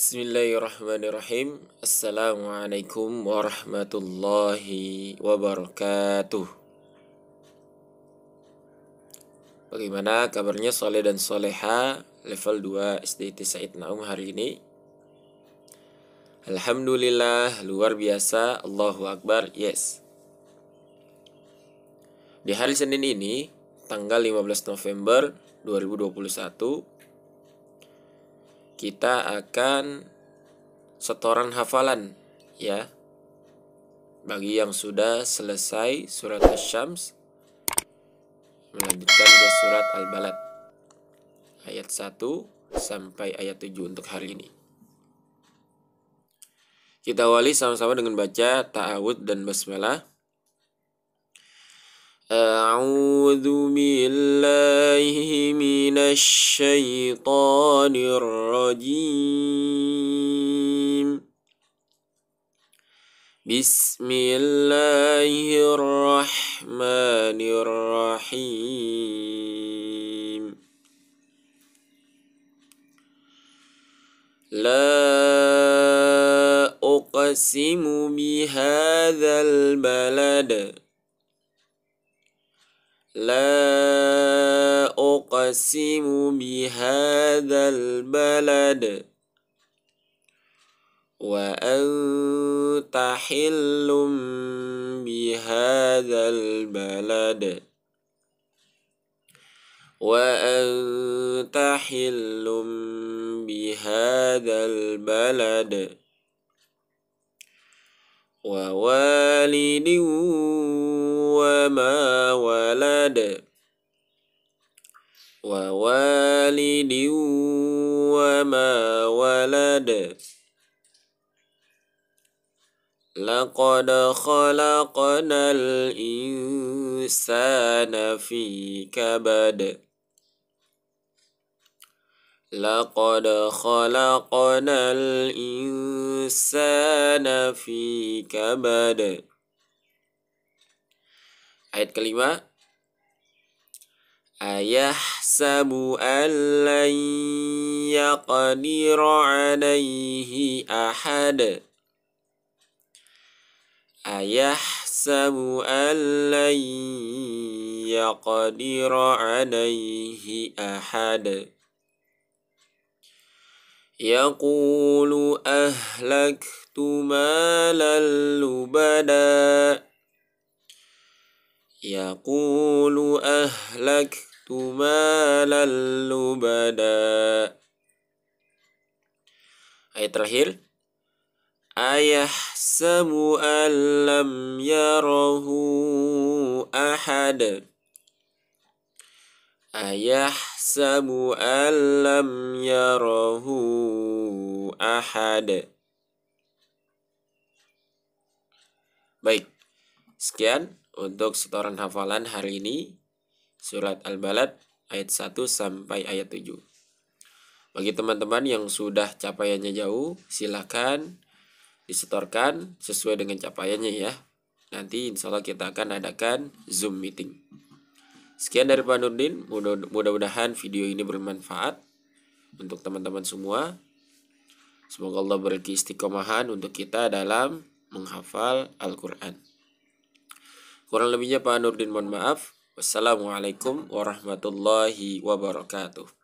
Bismillahirrahmanirrahim Assalamualaikum warahmatullahi wabarakatuh Bagaimana kabarnya soleh dan soleha Level 2 SDT Said Naum hari ini Alhamdulillah luar biasa Allahu Akbar yes Di hari Senin ini Tanggal 15 November 2021 kita akan setoran hafalan ya bagi yang sudah selesai surat asy-syams melanjutkan ke surat al-balad ayat 1 sampai ayat 7 untuk hari ini kita awali sama-sama dengan baca ta'awud dan basmalah أعوذ بالله من الشيطان الرجيم بسم الله الرحمن الرحيم لا أقسم بهذا البلد لا أقسم بهذا البلد وأنت حل بهذا البلد وأنت حل بهذا البلد ووالد ما ولد ووالد وما ولد لقد خلقنا الإنسان في كبد لقد خلقنا الإنسان في كبد Ayat kelima. Ayahsabu an lan yaqdiru alaihi ahad. Ayahsabu an lan yaqdiru alaihi ahad. يقول أهلكت malal لبدا يقول أهلكت مالا لبدا Ayat terakhir Ayahsabu an lam yarahu ahad Ayahsabu an lam Baik, Sekian untuk setoran hafalan hari ini. Surat Al-Balad ayat 1 sampai ayat 7. Bagi teman-teman yang sudah capaiannya jauh, silahkan disetorkan sesuai dengan capaiannya ya. Nanti insya Allah kita akan adakan Zoom meeting. Sekian dari Pak Nurdin, mudah-mudahan video ini bermanfaat untuk teman-teman semua. Semoga Allah beri istiqomahan untuk kita dalam menghafal Al-Quran. Kurang lebihnya Pak Nurdin mohon maaf. Wassalamualaikum warahmatullahi wabarakatuh.